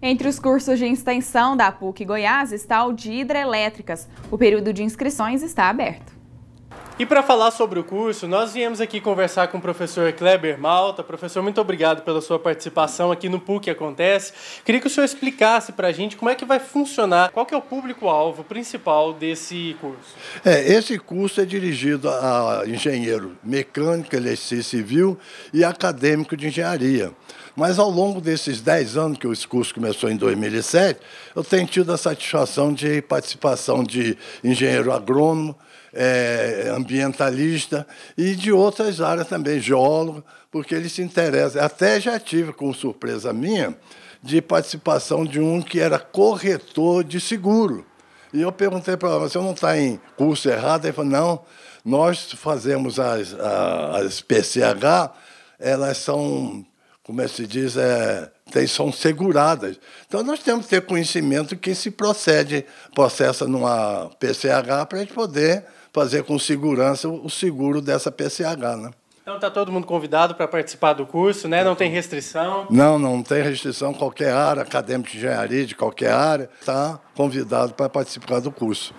Entre os cursos de extensão da PUC Goiás está o de hidrelétricas. O período de inscrições está aberto. E para falar sobre o curso, nós viemos aqui conversar com o professor Kleber Malta. Professor, muito obrigado pela sua participação aqui no PUC Acontece. Queria que o senhor explicasse para a gente como é que vai funcionar, qual que é o público-alvo principal desse curso. É, esse curso é dirigido a engenheiro mecânico, eletricista civil e acadêmico de engenharia. Mas ao longo desses 10 anos que o curso começou em 2007, eu tenho tido a satisfação de participação de engenheiro agrônomo, é, ambientalista e de outras áreas também, geólogo, porque ele se interessa. Até já tive, com surpresa minha, de participação de um que era corretor de seguro. E eu perguntei para ela, você não está em curso errado? Ele falou, não, nós fazemos as, as PCH, elas são, como é que se diz, é, tem, são seguradas. Então, nós temos que ter conhecimento que se procede, processa numa PCH para a gente poder fazer com segurança o seguro dessa PCH. Né? Então, está todo mundo convidado para participar do curso, né? não tem restrição? Não, não tem restrição. Qualquer área, acadêmico de engenharia de qualquer área, está convidado para participar do curso.